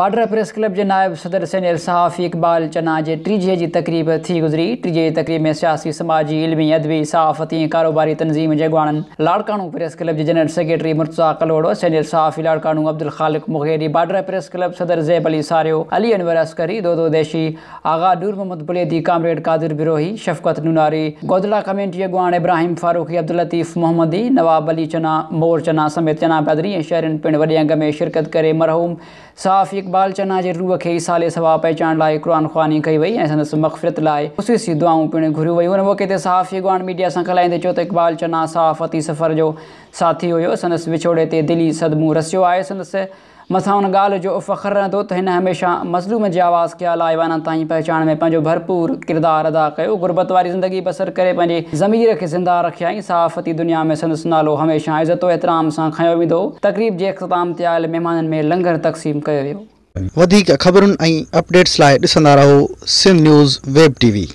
Vadra press club के नायब सदर सैनियल सहाफ़ी इक़बाल चना के टीजे की तकरीब थी गुज़री टीजे की तकरीब में सियासी समाजी इलमी अदबी सहाफ़ती कारोबारी तनज़ीम जगवाणन लाड़कानू प्रेस क्लब के जनरल सेक्रेटरी मुर्तज़ा कलोड़ो सैनियल सहाफ़ी लाड़कानू अब्दुल ख़ालिक मुगेरी वाड्रा प्रेस क्लब सदर ज़ैब अली सारियो अली अनवर अस्करी दोदो देशी आगा नूर मोहम्मद बुलेदी कामरेड कादिर बिरोही शफ़क़त नूनारी गोदला कमेटी जगवान इब्राहिम फारूखी अब्दुल लतीफ़ मोहम्मदी नवाब अली चना मोर चना समेत चना पादरी शहर शहरनि वे अंग में शिरकत करे मरहूम सहाफ़ी इकबाल चन्ना के रूह खे ईसाले सवाबु पहचान लाइ कुरान ख़्वानी कई वही ऐं संदसि मक़फ़िरत लाइ दुआं पिण पिणु घुरियूं उन मौक़े ते सहाफ़ी मीडिया से ॻाल्हाईंदे चयो त इकबाल चना सहाफ़ती सफ़र जो साथी हुयो संदसि विछोड़े ते दिली सदमूं रसियो आहे संदस मथां उन ॻाल्हि जो फ़ख़्रु रहंदो त हिन मज़लूम के आवाज़ खे अलाइवाना ताईं पहचान में पंहिंजो भरपूर किरदार अदा कयो गुरबत ज़िंदगी बसर करें ज़मीर के ज़िंदा रखियईं सहाफ़ती दुनिया में संदसि नालो हमेशा इज़त ऐतराम से खो वेंदो तकरीब के अख्ताम ते आयल मेहमान में लंगर तक़सीम कयो वधीक ख़बरुनि ऐं अपडेट्स लाइ ॾिसंदा रहो सिंध न्यूज़ वेब टी